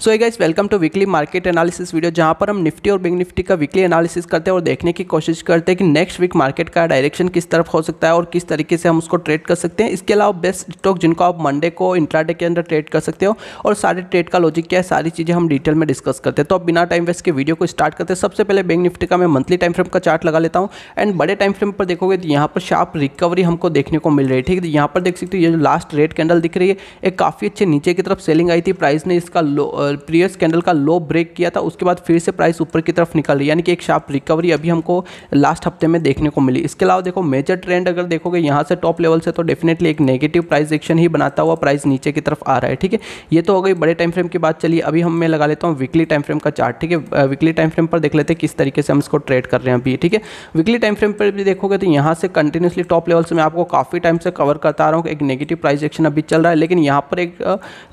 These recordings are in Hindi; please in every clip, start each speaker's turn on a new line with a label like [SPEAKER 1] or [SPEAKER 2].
[SPEAKER 1] so uh guys welcome to weekly market analysis video जहां पर हम निफ्टी और बिग निफ्टी का वीकली एनालिसिस करते हैं और देखने की कोशिश करते हैं कि नेक्स्ट वीक मार्केट का डायरेक्शन किस तरफ हो सकता है और किस तरीके से हम उसको ट्रेड कर सकते हैं इसके अलावा बेस्ट स्टॉक जिनको आप मंडे को इंट्राडे के अंदर ट्रेड कर सकते हो और सारे ट्रेड का लॉजिक क्या है सारी चीज़ें हम डिटेल में डिस्कस करते हैं तो अब बिना टाइम वेस्ट के वीडियो को स्टार्ट करते हैं सबसे पहले बैंक निफ्टी का मैं मंथली टाइम फ्रेम का चार्ट लगा लेता हूँ एंड बड़े टाइम फ्रेम पर देखोगे तो यहाँ पर शार्प रिकवरी हमको देखने को मिल रही है ठीक है तो यहाँ पर देख सकते हो ये जो लास्ट रेड कैंडल दिख रही है एक काफ़ी अच्छे नीचे की तरफ सेलिंग आई थी प्राइस ने इसका लो प्रीवियस कैंडल का लो ब्रेक किया था उसके बाद फिर से प्राइस ऊपर की तरफ निकल रही यानी कि एक शार्प रिकवरी अभी हमको लास्ट हफ्ते में देखने को मिली इसके अलावा देखो मेजर ट्रेंड अगर देखोगे यहाँ से टॉप लेवल से तो डेफिनेटली एक नेगेटिव प्राइस एक्शन ही बनाता हुआ प्राइस नीचे की तरफ आ रहा है ठीक है ये तो हो गई बड़े टाइम फ्रेम की बात चलिए अभी हम मैं लगा लेता हूँ वीकली टाइम फ्रेम का चार्ट ठीक है वीकली टाइम फ्रेम पर देख लेते किस तरीके से हम इसको ट्रेड कर रहे हैं अभी ठीक है वीकली टाइम फ्रेम पर भी देखोगे तो यहाँ से कंटिन्यूसली टॉप लेवल से मैं आपको काफ़ी टाइम से कवर करता रहा हूँ एक नेगेटिव प्राइस एक्शन अभी चल रहा है लेकिन यहाँ पर एक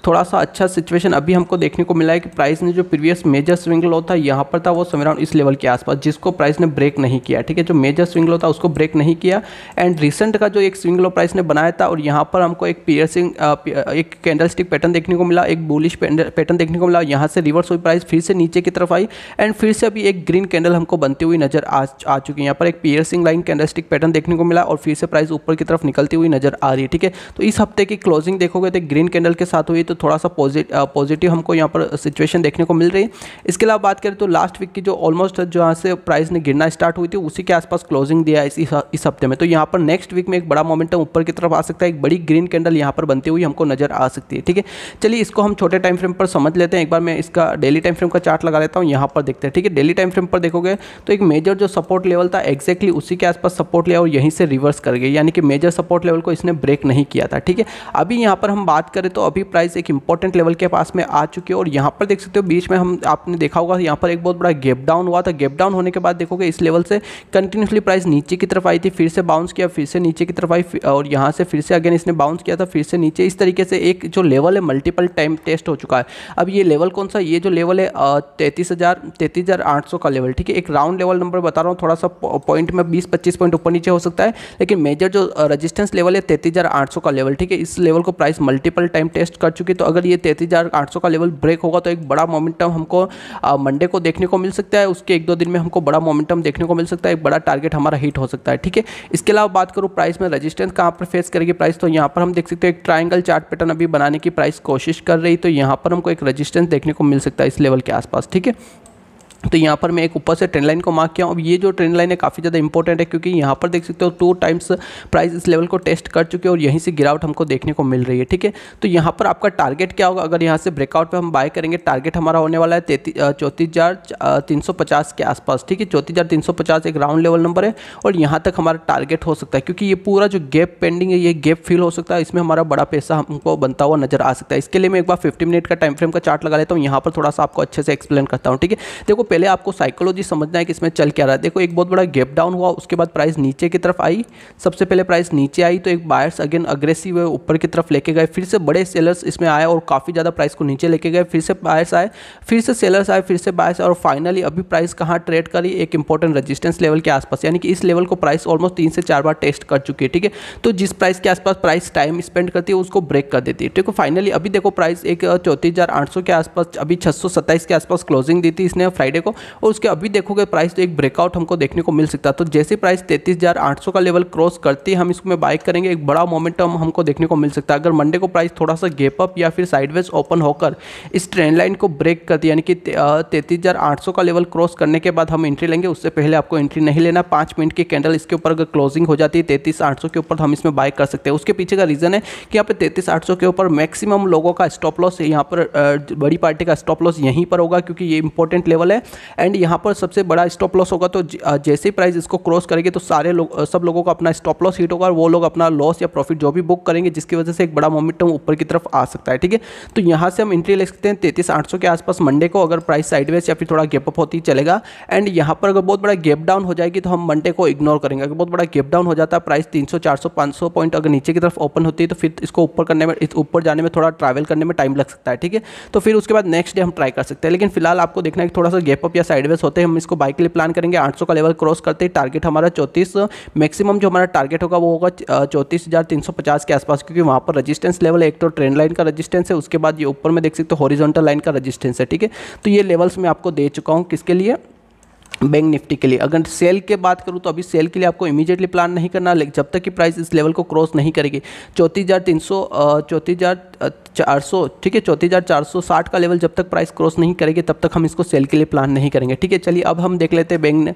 [SPEAKER 1] थोड़ा सा अच्छा सिचुएशन अभी हमको देखने को मिला है कि प्राइस ने जो प्रीवियस मेजर स्विंग लो था यहाँ पर था वो समीराउंड इस लेवल के आसपास जिसको प्राइस ने ब्रेक नहीं किया ठीक है जो मेजर स्विंग लो था उसको ब्रेक नहीं किया एंड रिसेंट का जो एक स्विंग लो प्राइस ने बनाया था और यहाँ पर हमको एक पियरसिंग एक कैंडल पैटर्न देखने को मिला एक बुलिश पैटर्न देखने को मिला यहाँ से रिवर्स हुई प्राइस फिर से नीचे की तरफ आई एंड फिर से अभी एक ग्रीन कैंडल हमको बनती हुई नजर आ, चुकी है यहाँ पर एक पियरसिंग लाइन कैंडल पैटर्न देखने को मिला और फिर से प्राइस ऊपर की तरफ निकलती हुई नजर आ रही है ठीक है तो इस हफ्ते की क्लोजिंग देखोगे तो ग्रीन कैंडल के साथ हुई तो थोड़ा सा पॉजिटिव हमको आपको यहाँ पर सिचुएशन देखने को मिल रही है इसके अलावा बात करें तो लास्ट वीक की जो ऑलमोस्ट जहाँ से प्राइस ने गिरना स्टार्ट हुई थी उसी के आसपास क्लोजिंग दिया है इसी इस हफ्ते में तो यहाँ पर नेक्स्ट वीक में एक बड़ा मोमेंटम ऊपर की तरफ आ सकता है एक बड़ी ग्रीन कैंडल यहाँ पर बनती हुई हमको नजर आ सकती है ठीक है चलिए इसको हम छोटे टाइम फ्रेम पर समझ लेते हैं एक बार मैं इसका डेली टाइम फ्रेम का चार्ट लगा लेता हूँ यहाँ पर देखते हैं ठीक है डेली टाइम फ्रेम पर देखोगे तो एक मेजर जो सपोर्ट लेवल था एक्जैक्टली उसी के आसपास सपोर्ट लिया और यहीं से रिवर्स कर गई यानी कि मेजर सपोर्ट लेवल को इसने ब्रेक नहीं किया था ठीक है अभी यहाँ पर हम बात करें तो अभी प्राइस एक इंपॉर्टेंट लेवल के पास में आ चुकी चुकी है और यहाँ पर देख सकते हो बीच में हम आपने देखा होगा यहाँ पर एक बहुत बड़ा गैप डाउन हुआ था गैप डाउन होने के बाद देखोगे इस लेवल से कंटिन्यूसली प्राइस नीचे की तरफ आई थी फिर से बाउंस किया फिर से नीचे की तरफ आई और यहाँ से फिर से अगेन इसने बाउंस किया था फिर से नीचे इस तरीके से एक जो लेवल है मल्टीपल टाइम टेस्ट हो चुका है अब ये लेवल कौन सा ये जो लेवल है तैतीस हज़ार तैंतीस हज़ार आठ सौ का लेवल ठीक है एक राउंड लेवल नंबर बता रहा हूँ थोड़ा सा पॉइंट में बीस पच्चीस पॉइंट ऊपर नीचे हो सकता है लेकिन मेजर जो रजिस्टेंस लेवल है तैतीस हज़ार आठ सौ का लेवल ठीक है इस लेवल को प्राइस मल्टीपल टाइम टेस्ट कर चुकी है तो अगर ये तैतीस हज़ार आठ सौ का लेवल ब्रेक होगा तो एक बड़ा मोमेंटम हमको मंडे को देखने को मिल सकता है उसके एक दो दिन में हमको बड़ा मोमेंटम देखने को मिल सकता है एक बड़ा टारगेट हमारा हिट हो सकता है ठीक है इसके अलावा बात करूँ प्राइस में रजिस्टेंस कहाँ पर फेस करेगी प्राइस तो यहाँ पर हम देख सकते हैं एक ट्राइंगल चार्ट पैटर्न अभी बनाने की प्राइस कोशिश कर रही तो यहाँ पर हमको एक रजिस्टेंस देखने को मिल सकता है इस लेवल के आसपास ठीक है तो यहाँ पर मैं एक ऊपर से ट्रेंड लाइन को मार्क किया हूँ अब ये जो ट्रेंड लाइन है काफ़ी ज़्यादा इंपॉर्टेंट है क्योंकि यहाँ पर देख सकते हो टू टाइम्स प्राइस इस लेवल को टेस्ट कर चुके हैं और यहीं से गिरावट हमको देखने को मिल रही है ठीक है तो यहाँ पर आपका टारगेट क्या होगा अगर यहाँ से ब्रेकआउट पर हम बाय करेंगे टारगेट हमारा होने वाला है तैतीस चौंतीस हज़ार तीन सौ पचास के आसपास ठीक है चौंतीस हज़ार तीन सौ पचास एक राउंड लेवल नंबर है और यहाँ तक हमारा टारगेट हो सकता है क्योंकि ये पूरा जो गैप पेंडिंग है ये गैप फिल हो सकता है इसमें हमारा बड़ा पैसा हमको बनता हुआ नजर आ सकता है इसके लिए मैं एक बार फिफ्टी मिनट का टाइम फ्रेम का चार्ट लगा लेता हूँ यहाँ पर थोड़ा सा आपको अच्छे से एक्सप्लेन करता हूँ ठीक है देखो पहले आपको साइकोलॉजी समझना है कि इसमें चल क्या रहा है देखो एक बहुत बड़ा गैप डाउन हुआ उसके बाद प्राइस नीचे की तरफ आई सबसे पहले प्राइस नीचे आई तो एक बायर्स अगेन अग्रेसिव है ऊपर की तरफ लेके गए फिर से बड़े सेलर्स इसमें आए और काफ़ी ज़्यादा प्राइस को नीचे लेके गए फिर से बायर्स आए फिर से सेलर्स आए फिर से बायर्स और फाइनली अभी प्राइस कहाँ ट्रेड करी एक इंपॉर्टेंट रजिस्टेंस लेवल के आसपास यानी कि इस लेवल को प्राइस ऑलमोस्ट तीन से चार बार टेस्ट कर चुकी है ठीक है तो जिस प्राइस के आसपास प्राइस टाइम स्पेंड करती है उसको ब्रेक कर देती है ठीक है फाइनली अभी देखो प्राइस एक चौंतीस के आसपास अभी छः के आसपास क्लोजिंग दी थी इसने फ्राइडे देखने को और उसके अभी देखोगे प्राइस तो एक ब्रेकआउट हमको देखने को मिल सकता है तो जैसे प्राइस तैतीस का लेवल क्रॉस करती है हम इसमें बाइक करेंगे एक बड़ा मोमेंटम हमको देखने को मिल सकता है अगर मंडे को प्राइस थोड़ा सा गेप अप या फिर साइडवेज ओपन होकर इस ट्रेंड लाइन को ब्रेक करती यानी कि तैतीस का लेवल क्रॉस करने के बाद हम एंट्री लेंगे उससे पहले आपको एंट्री नहीं लेना पाँच मिनट की कैंडल इसके ऊपर अगर क्लोजिंग हो जाती है तैतीस आठ के ऊपर हम इसमें बाइक कर सकते हैं उसके पीछे का रीज़न है कि यहाँ पर तैतीस आठ के ऊपर मैक्सिमम लोगों का स्टॉप लॉस यहाँ पर बड़ी पार्टी का स्टॉप लॉस यहीं पर होगा क्योंकि ये इंपॉर्टेंट लेवल है एंड यहाँ पर सबसे बड़ा स्टॉप लॉस होगा तो जैसे ही प्राइस इसको क्रॉस करेगी तो सारे लोग सब लोगों का अपना स्टॉप लॉस हिट होगा और वो लोग अपना लॉस या प्रॉफिट जो भी बुक करेंगे जिसकी वजह से एक बड़ा मोमेंटम ऊपर की तरफ आ सकता है ठीक है तो यहाँ से हम एंट्री ले सकते हैं तैतीस आठ के आसपास मंडे को अगर प्राइस साइडवेज या फिर थोड़ा गैप अप होती चलेगा एंड यहाँ पर अगर बहुत बड़ा गैप डाउन हो जाएगी तो हम मंडे को इग्नोर करेंगे अगर बहुत बड़ा गैप डाउन हो जाता है प्राइस तीन सौ चार पॉइंट अगर नीचे की तरफ ओपन होती है तो फिर इसको ऊपर करने में ऊपर जाने में थोड़ा ट्रैवल करने में टाइम लग सकता है ठीक है तो फिर उसके बाद नेक्स्ट डे हम ट्राई कर सकते हैं लेकिन फिलहाल आपको देखना है कि थोड़ा सा गैप स्टेप अप या साइडवेज होते हैं हम इसको बाइक के लिए प्लान करेंगे 800 का लेवल क्रॉस करते ही टारगेट हमारा चौंतीस मैक्सिमम जो हमारा टारगेट होगा वो होगा चौंतीस के आसपास क्योंकि वहाँ पर रजिस्टेंस लेवल एक तो ट्रेंड लाइन का रजिस्टेंस है उसके बाद ये ऊपर में देख सकते हो हॉरिजॉन्टल लाइन का रजिस्टेंस है ठीक है तो ये लेवल्स मैं आपको दे चुका हूँ किसके लिए बैंक निफ्टी के लिए अगर सेल के बात करूँ तो अभी सेल के लिए आपको इमीडिएटली प्लान नहीं करना लेकिन जब तक कि प्राइस इस लेवल को क्रॉस नहीं करेगी चौंतीस हज़ार तीन सौ चौंतीस हज़ार चार सौ ठीक है चौंतीस हज़ार चार सौ साठ का लेवल जब तक प्राइस क्रॉस नहीं करेगी तब तक हम इसको सेल के लिए प्लान नहीं करेंगे ठीक है चलिए अब हम देख लेते हैं बैंक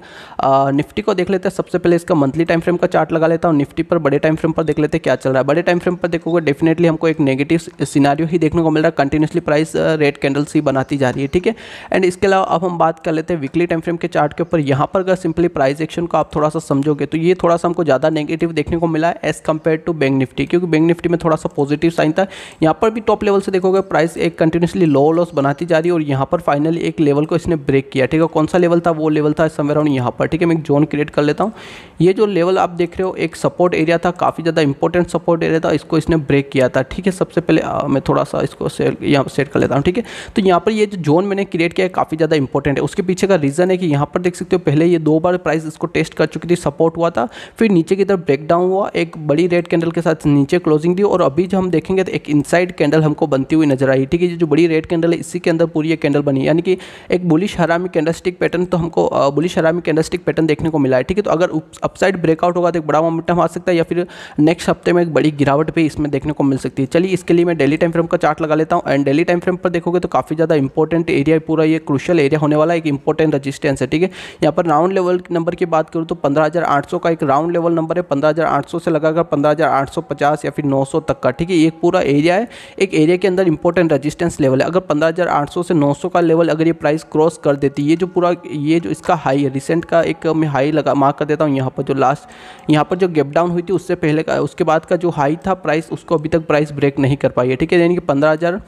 [SPEAKER 1] निफ्टी को देख लेते हैं सबसे पहले इसका मंथली टाइम फ्रेम का चार्ट लगा लेता हूँ निफ्टी पर बड़े टाइम फ्रेम पर देख लेते हैं क्या चल रहा है बड़े टाइम फ्रेम पर देखोगे डेफिनेटली हमको एक नेगेटिव सिनारियो ही देखने को मिल रहा है कंटिन्यूसली प्राइस रेड कैंडल्स ही बनाती जा रही है ठीक है एंड इसके अलावा अब हम बात कर लेते हैं वीकली टाइम फ्रेम के चार्ट के ऊपर यहाँ पर अगर सिंपली प्राइस एक्शन को आप थोड़ा सा समझोगे तो ये थोड़ा सा हमको ज़्यादा नेगेटिव देखने को मिला है as compare to bank Nifty क्योंकि बैंक निफ्टी में थोड़ा सा पॉजिटिव साइन था यहाँ यहाँ पर भी टॉप लेवल से देखोगे प्राइस एक कंटिन्यूसली लो लॉस बनाती जा रही है और यहाँ पर फाइनली एक लेवल को इसने ब्रेक किया ठीक है कौन सा लेवल था वो लेवल था समवेयर अराउंड यहाँ पर ठीक है मैं एक जोन क्रिएट कर लेता हूँ ये जो लेवल आप देख रहे हो एक सपोर्ट एरिया था काफ़ी ज़्यादा इंपॉर्टेंट सपोर्ट एरिया था इसको इसने ब्रेक किया था ठीक है सबसे पहले मैं थोड़ा सा इसको यहाँ सेट कर लेता हूँ ठीक है तो यहाँ पर ये जो जोन मैंने क्रिएट किया है काफ़ी ज़्यादा इंपॉर्टेंट है उसके पीछे का रीज़न है कि यहाँ पर देख सकते हो पहले ये दो बार प्राइस इसको टेस्ट कर चुकी थी सपोर्ट हुआ था फिर नीचे की तरफ ब्रेकडाउन हुआ एक बड़ी रेड कैंडल के साथ नीचे क्लोजिंग दी और अभी जो हम देखेंगे तो एक इनसाइड रेड कैंडल हमको बनती हुई नजर आई ठीक है जो बड़ी रेड कैंडल है इसी के अंदर पूरी ये कैंडल बनी यानी कि एक बुलिश हरामी कैंडलस्टिक पैटर्न तो हमको बुलिश हरामी कैंडलस्टिक पैटर्न देखने को मिला है ठीक है तो अगर अपसाइड ब्रेकआउट होगा तो एक बड़ा मोमेंटम आ सकता है या फिर नेक्स्ट हफ्ते में एक बड़ी गिरावट भी इसमें देखने को मिल सकती है चलिए इसके लिए मैं डेली टाइम फ्रेम का चार्ट लगा लेता हूँ एंड डेली टाइम फ्रेम पर देखोगे तो काफ़ी ज़्यादा इंपॉर्टेंट एरिया पूरा ये क्रूशल एरिया होने वाला एक इंपॉर्टेंट रजिस्टेंस है ठीक है यहाँ पर राउंड लेवल नंबर की बात करूँ तो पंद्रह का एक राउंड लेवल नंबर है पंद्रह से लगाकर पंद्रह या फिर नौ तक का ठीक है एक पूरा एरिया है एक एरिया के अंदर इंपॉर्टेंट रजिस्टेंस लेवल है अगर 15,800 से 900 का लेवल अगर ये प्राइस क्रॉस कर देती है ये जो पूरा ये जो इसका हाई है रिसेंट का एक मैं हाई लगा मार्क कर देता हूँ यहाँ पर जो लास्ट यहाँ पर जो गैप डाउन हुई थी उससे पहले का उसके बाद का जो हाई था प्राइस उसको अभी तक प्राइस ब्रेक नहीं कर पाई है ठीक है यानी कि पंद्रह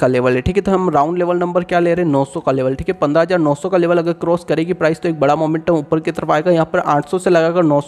[SPEAKER 1] का लेवल है ठीक है तो हम राउंड लेवल नंबर क्या ले रहे हैं नौ का लेवल ठीक है पंद्रह का लेवल अगर क्रॉस करेगी प्राइस तो एक बड़ा मोमेंटम ऊपर की तरफ आएगा यहाँ पर आठ से लगाकर नौ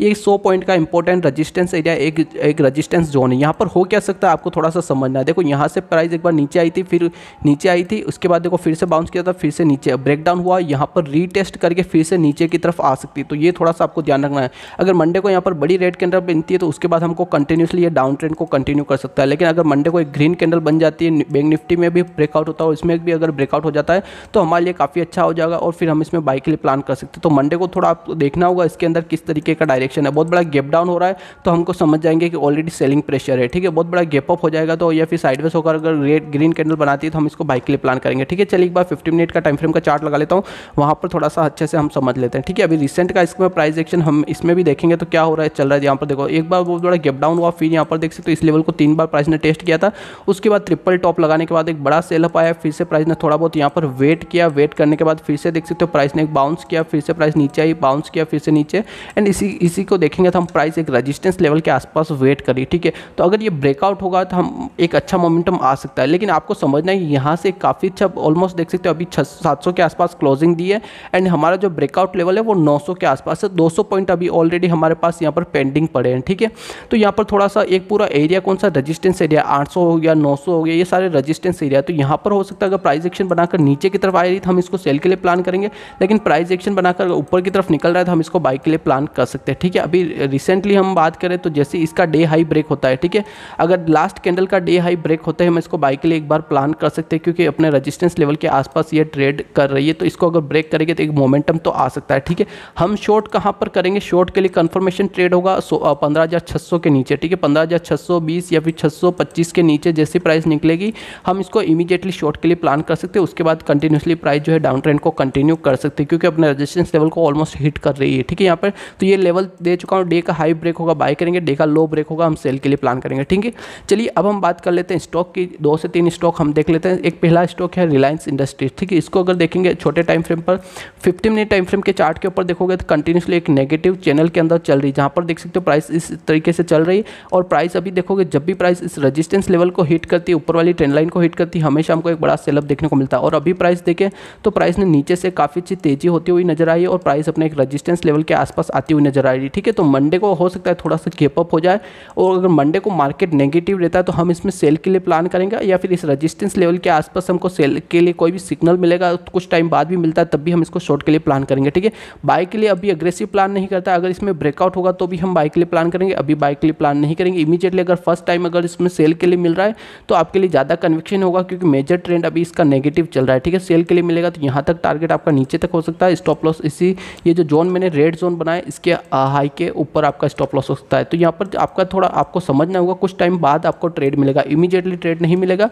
[SPEAKER 1] ये सौ पॉइंट का इंपॉर्टेंट रजिस्टेंस एरिया एक एक रजिस्टेंस जोन है यहाँ पर हो क्या सकता है आपको थोड़ा सा समझना है देखो यहाँ से प्राइस एक बार नीचे आई थी फिर नीचे आई थी उसके बाद देखो फिर से बाउंस किया था फिर से नीचे ब्रेकडाउन हुआ यहाँ पर रीटेस्ट करके फिर से नीचे की तरफ आ सकती है तो ये थोड़ा सा आपको ध्यान रखना है अगर मंडे को यहाँ पर बड़ी रेड कैंडल बनती है तो उसके बाद हमको कंटिन्यूसली ये डाउन ट्रेंड को कंटिन्यू कर सकता है लेकिन अगर मंडे को एक ग्रीन कैंडल बन जाती है बैंक निफ्टी में भी ब्रेकआउट होता है और इसमें भी अगर ब्रेकआउट हो जाता है तो हमारे लिए काफ़ी अच्छा हो जाएगा और फिर हम इसमें बाइक के लिए प्लान कर सकते हैं तो मंडे को थोड़ा आपको देखना होगा इसके अंदर किस तरीके का डायरेक्शन है बहुत बड़ा गैप डाउन हो रहा है तो हमको समझ जाएंगे कि ऑलरेडी सेलिंग प्रेशर है ठीक है बहुत बड़ा गैप अप हो जाएगा तो या फिर साइडवेज होकर अगर रेड ग्रीन कैंडल बनाती है तो हम इसको बाइक के लिए प्लान करेंगे ठीक है चलिए एक बार फिफ्टी मिनट का टाइम फ्रेम का चार्ट लगा लेता हूँ वहाँ पर थोड़ा सा अच्छे से हम समझ लेते हैं ठीक है अभी रिसेंट का इसमें प्राइस एक्शन हम इसमें भी देखेंगे तो क्या हो रहा है चल रहा है यहाँ पर देखो एक बार बहुत बड़ा गैप डाउन हुआ फिर यहाँ पर देख सकते तो इस लेवल को तीन बार प्राइस ने टेस्ट किया था उसके बाद ट्रिपल टॉप लगाने के बाद एक बड़ा सेल अप आया फिर से प्राइस ने थोड़ा बहुत यहाँ पर वेट किया वेट करने के बाद फिर से देख सकते हो प्राइस ने एक बाउंस किया फिर से प्राइस नीचे आई बाउंस किया फिर से नीचे एंड इसी इसी को देखेंगे तो हम प्राइस एक रजिस्टेंस लेवल के आसपास वेट करी ठीक है तो अगर ये ब्रेकआउट होगा तो हम एक अच्छा मोमेंटम आ सकता है लेकिन आपको समझना है यहाँ से काफ़ी अच्छा ऑलमोस्ट देख सकते हो अभी छः सात सौ के आसपास क्लोजिंग दी है एंड हमारा जो ब्रेकआउट लेवल है वो नौ सौ के आसपास है दो सौ पॉइंट अभी ऑलरेडी हमारे पास यहाँ पर पेंडिंग पड़े हैं ठीक है तो यहाँ पर थोड़ा सा एक पूरा एरिया कौन सा रजिस्टेंस एरिया आठ हो गया नौ हो गया ये सारे रजिस्टेंस एरिया तो यहाँ पर हो सकता है अगर प्राइज एक्शन बनाकर नीचे की तरफ आ रही तो हम इसको सेल के लिए प्लान करेंगे लेकिन प्राइज एक्शन बनाकर ऊपर की तरफ निकल रहा है तो हम इसको बाइक के लिए प्लान कर सकते हैं ठीक है अभी रिसेंटली हम बात करें तो जैसे इसका डे हाई ब्रेक होता है ठीक है अगर लास्ट कैंडल का डे हाई ब्रेक होता है हम इसको बाई के लिए एक बार प्लान कर सकते हैं क्योंकि अपने रजिस्टेंस लेवल के आसपास ये ट्रेड कर रही है तो इसको अगर ब्रेक करेंगे तो एक मोमेंटम तो आ सकता है ठीक है हम शॉर्ट कहाँ पर करेंगे शॉर्ट के लिए कन्फर्मेशन ट्रेड होगा पंद्रह हज़ार छः सौ के नीचे ठीक है पंद्रह हज़ार सौ बीस या फिर छः सौ पच्चीस के नीचे जैसी प्राइस निकलेगी हम इसको इमीडिएटली शॉर्ट के लिए प्लान कर सकते हैं उसके बाद कंटिन्यूसली प्राइस जो है डाउन ट्रेंड को कंटिन्यू कर सकते हैं क्योंकि अपने रजिस्टेंस लेवल को ऑलमोस्ट हिट कर रही है ठीक है यहाँ पर तो ये लेवल दे चुका हूँ डे का हाई ब्रेक होगा बाय करेंगे डे का लो ब्रेक होगा हम सेल के लिए प्लान करेंगे ठीक है होगी चलिए अब हम बात कर लेते हैं स्टॉक की दो से तीन स्टॉक हम देख लेते हैं एक पहला स्टॉक है रिलायंस इंडस्ट्रीज ठीक है इसको अगर देखेंगे छोटे टाइम फ्रेम पर फिफ्टी मिनट टाइम फ्रेम के चार्ट के ऊपर देखोगे तो कंटिन्यूसली एक नेगेटिव चैनल के अंदर चल रही है जहाँ पर देख सकते हो प्राइस इस तरीके से चल रही है और प्राइस अभी देखोगे जब भी प्राइस इस रजिस्टेंस लेवल को हिट करती है ऊपर वाली ट्रेंड लाइन को हिट करती है हमेशा हमको एक बड़ा सेलअप देखने को मिलता है और अभी प्राइस देखें तो प्राइस ने नीचे से काफ़ी अच्छी तेजी होती हुई नजर आई और प्राइस अपने एक रजिस्टेंस लेवल के आसपास आती हुई नजर आ रही है ठीक है तो मंडे को हो सकता है थोड़ा सा गेपअप हो जाए और अगर मंडे को मार्केट नेगेटिव रहता है तो हम इसमें सेल के लिए प्लान करेंगे या फिर इस रजिस्टेंस लेवल के आसपास हमको सेल के लिए कोई भी सिग्नल मिलेगा कुछ टाइम बाद भी मिलता है तब भी हम इसको शॉर्ट के लिए प्लान करेंगे ठीक है बाय के लिए अभी अग्रेसिव प्लान नहीं करता अगर इसमें ब्रेकआउट होगा तो भी हम बाय के लिए प्लान करेंगे अभी बाय के लिए प्लान नहीं करेंगे इमीजिएटली अगर फर्स्ट टाइम अगर इसमें सेल के लिए मिल रहा है तो आपके लिए ज़्यादा कन्विक्शन होगा क्योंकि मेजर ट्रेंड अभी इसका नेगेटिव चल रहा है ठीक है सेल के लिए मिलेगा तो यहाँ तक टारगेट आपका नीचे तक हो सकता है स्टॉप लॉस इसी ये जो जोन मैंने रेड जोन बनाया इसके हाई के ऊपर आपका स्टॉप लॉस हो सकता है तो यहाँ पर आपका थोड़ा आपको समझना होगा कुछ टाइम टाइम बाद आपको ट्रेड मिलेगा इमीडिएटली ट्रेड नहीं मिलेगा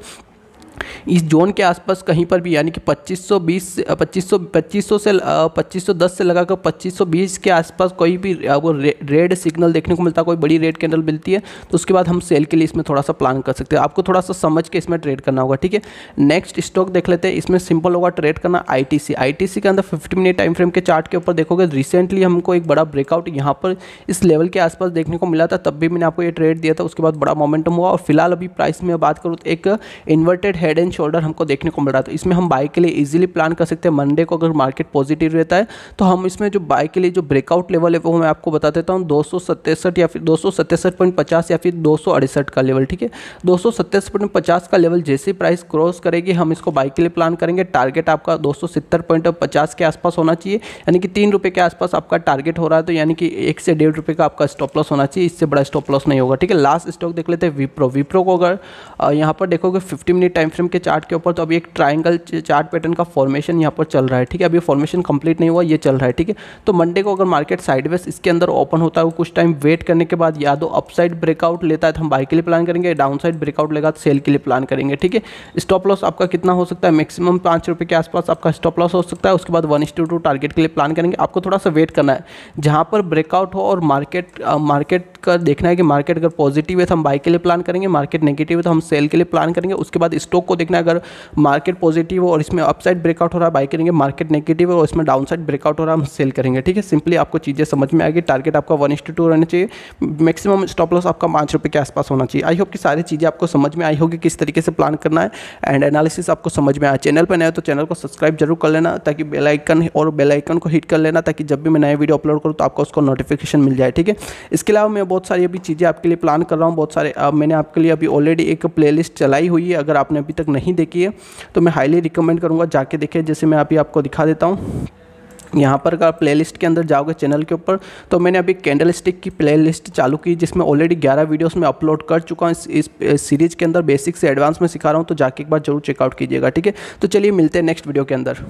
[SPEAKER 1] इस जोन के आसपास कहीं पर भी यानी कि 2520 2500 2500 से 2510 से लगाकर 2520 के आसपास कोई भी वो रे, रेड सिग्नल देखने को मिलता है कोई बड़ी रेड कैंडल मिलती है तो उसके बाद हम सेल के लिए इसमें थोड़ा सा प्लान कर सकते हैं आपको थोड़ा सा समझ के इसमें ट्रेड करना होगा ठीक है नेक्स्ट स्टॉक देख लेते हैं इसमें सिंपल होगा ट्रेड करना आई टी के अंदर फिफ्टी मिनट टाइम फ्रेम के चार्ट के ऊपर देखोगे रिसेंटली हमको एक बड़ा ब्रेकआउट यहाँ पर इस लेवल के आसपास देखने को मिला था तब भी मैंने आपको ये ट्रेड दिया था उसके बाद बड़ा मोमेंटम हुआ और फिलहाल अभी प्राइस में बात करूँ तो एक इन्वर्टेड है हेड एंड शोल्डर हमको देखने को मिल रहा है तो इसमें हम बाय के लिए इजिली प्लान कर सकते हैं मंडे को अगर मार्केट पॉजिटिव रहता है तो हम इसमें जो बाय के लिए जो ब्रेकआउट लेवल है वो मैं आपको बता देता हूँ दो या फिर दो या फिर दो का लेवल ठीक है दो का लेवल जैसे प्राइस क्रॉस करेगी हम इसको बाई के लिए प्लान करेंगे टारगेट आपका दो के आसपास होना चाहिए यानी कि तीन के आसपास आपका टारगेट हो रहा है तो यानी कि एक से डेढ़ रुपये का आपका स्टॉप लॉस होना चाहिए इससे बड़ा स्टॉप लॉस नहीं होगा ठीक है लास्ट स्टॉक देख लेते हैं विप्रो विप्रो को अगर यहाँ पर देखोगे फिफ्टी मिनट टाइम फ्रेम के चार्ट के ऊपर तो अभी एक ट्राइंगल चार्ट पैटर्न का फॉर्मेशन यहाँ पर चल रहा है ठीक है अभी फॉर्मेशन कंप्लीट नहीं हुआ ये चल रहा है ठीक है तो मंडे को अगर मार्केट साइडवेज इसके अंदर ओपन होता है कुछ टाइम वेट करने के बाद या तो अपसाइड ब्रेकआउट लेता है तो हम बाई के लिए प्लान करेंगे डाउन साइड ब्रेकआउट लेगा तो सेल के लिए प्लान करेंगे ठीक है स्टॉप लॉस आपका कितना हो सकता है मैक्सिमम पाँच के आसपास आपका स्टॉप लॉस हो सकता है उसके बाद वन टू टारगेट के लिए प्लान करेंगे आपको थोड़ा सा वेट करना है जहाँ पर ब्रेकआउट हो और मार्केट मार्केट का देखना है कि मार्केट अगर पॉजिटिव है तो हम बाई के लिए प्लान करेंगे मार्केट नेगेटिव है तो हम सेल के लिए प्लान करेंगे उसके बाद स्टॉक को देखना है अगर मार्केट पॉजिटिव हो और इसमें अपसाइड ब्रेकआउट हो रहा है बाई करेंगे मार्केट नेगेटिव और इसमें साइड ब्रेकआउट हो रहा है हम सेल करेंगे ठीक है सिंपली आपको चीज़ें समझ में आएगी टारगेट आपका वन इंस्टी टू रहना चाहिए मैक्सिमम स्टॉप लॉस आपका पाँच रुपये के आसपास होना चाहिए आई होप कि सारी चीज़ें आपको समझ में आई होगी किस तरीके से प्लान करना है एंड एनालिसिस आपको समझ में आया चैनल पर नया तो चैनल को सब्सक्राइब जरूर कर लेना ताकि बेल आइकन और बेल आइकन को हिट कर लेना ताकि जब भी मैं नया वीडियो अपलोड करूँ तो आपको उसको नोटिफिकेशन मिल जाए ठीक है इसके अलावा मैं बहुत सारी अभी चीज़ें आपके लिए प्लान कर रहा हूँ बहुत सारे मैंने आपके लिए अभी ऑलरेडी एक प्लेलिस्ट चलाई हुई है अगर आपने अभी तक नहीं देखी है तो मैं हाईली रिकमेंड करूँगा जाके देखें जैसे मैं अभी आपको दिखा देता हूँ यहाँ पर अगर प्लेलिस्ट के अंदर जाओगे चैनल के ऊपर तो मैंने अभी कैंडल स्टिक की प्लेलिस्ट चालू की जिसमें ऑलरेडी 11 वीडियोस में अपलोड कर चुका हूँ इस, इस, इस सीरीज़ के अंदर बेसिक से एडवांस में सिखा रहा हूँ तो जाके एक बार जरूर चेकआउट कीजिएगा ठीक है तो चलिए मिलते हैं नेक्स्ट वीडियो के अंदर